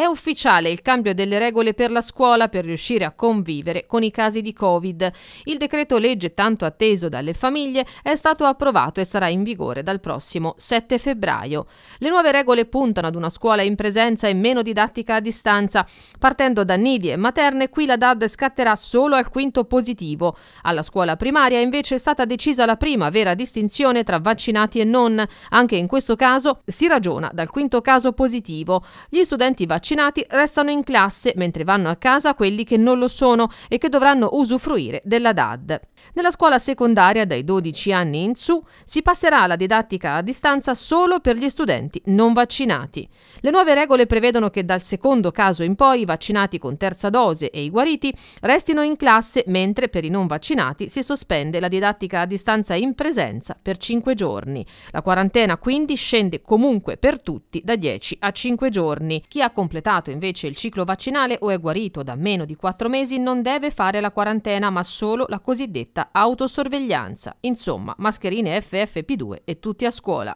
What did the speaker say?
È ufficiale il cambio delle regole per la scuola per riuscire a convivere con i casi di Covid. Il decreto legge tanto atteso dalle famiglie è stato approvato e sarà in vigore dal prossimo 7 febbraio. Le nuove regole puntano ad una scuola in presenza e meno didattica a distanza. Partendo da nidi e materne, qui la DAD scatterà solo al quinto positivo. Alla scuola primaria invece è stata decisa la prima vera distinzione tra vaccinati e non. Anche in questo caso si ragiona dal quinto caso positivo. Gli studenti vaccinati vaccinati restano in classe, mentre vanno a casa quelli che non lo sono e che dovranno usufruire della DAD. Nella scuola secondaria dai 12 anni in su si passerà alla didattica a distanza solo per gli studenti non vaccinati. Le nuove regole prevedono che dal secondo caso in poi i vaccinati con terza dose e i guariti restino in classe mentre per i non vaccinati si sospende la didattica a distanza in presenza per 5 giorni. La quarantena quindi scende comunque per tutti da 10 a 5 giorni. Chi ha completato invece il ciclo vaccinale o è guarito da meno di 4 mesi non deve fare la quarantena ma solo la cosiddetta cosiddetta autosorveglianza. Insomma, mascherine FFP2 e tutti a scuola.